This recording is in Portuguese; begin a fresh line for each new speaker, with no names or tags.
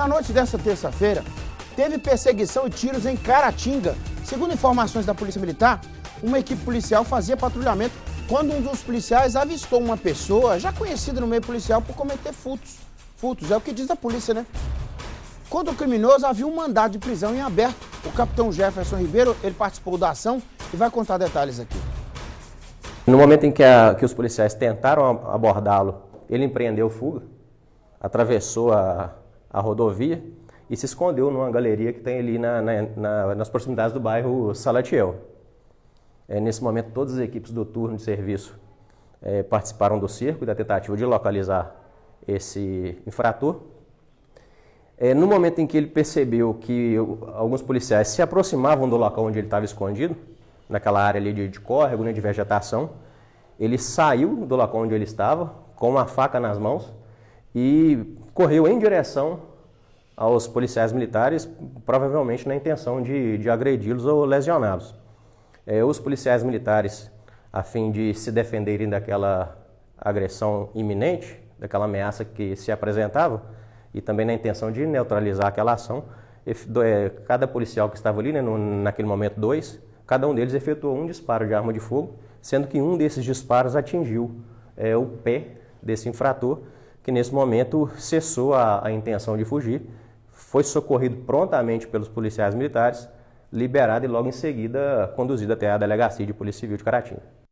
Na noite dessa terça-feira, teve perseguição e tiros em Caratinga. Segundo informações da Polícia Militar, uma equipe policial fazia patrulhamento quando um dos policiais avistou uma pessoa já conhecida no meio policial por cometer furtos. Furtos é o que diz a polícia, né? Contra o criminoso havia um mandado de prisão em aberto. O capitão Jefferson Ribeiro, ele participou da ação e vai contar detalhes aqui.
No momento em que, a, que os policiais tentaram abordá-lo, ele empreendeu fuga, atravessou a, a rodovia e se escondeu numa galeria que tem ali na, na, na, nas proximidades do bairro Salatiel. É, nesse momento, todas as equipes do turno de serviço é, participaram do cerco e da tentativa de localizar esse infrator. É, no momento em que ele percebeu que alguns policiais se aproximavam do local onde ele estava escondido, naquela área ali de, de córrego, né, de vegetação, ele saiu do local onde ele estava com uma faca nas mãos e correu em direção aos policiais militares, provavelmente na intenção de, de agredi-los ou lesioná-los. É, os policiais militares, a fim de se defenderem daquela agressão iminente, daquela ameaça que se apresentava, e também na intenção de neutralizar aquela ação, é, cada policial que estava ali, né, no, naquele momento dois, cada um deles efetuou um disparo de arma de fogo, sendo que um desses disparos atingiu é, o pé desse infrator que nesse momento cessou a, a intenção de fugir, foi socorrido prontamente pelos policiais militares, liberado e logo em seguida conduzido até a delegacia de Polícia Civil de Caratinga.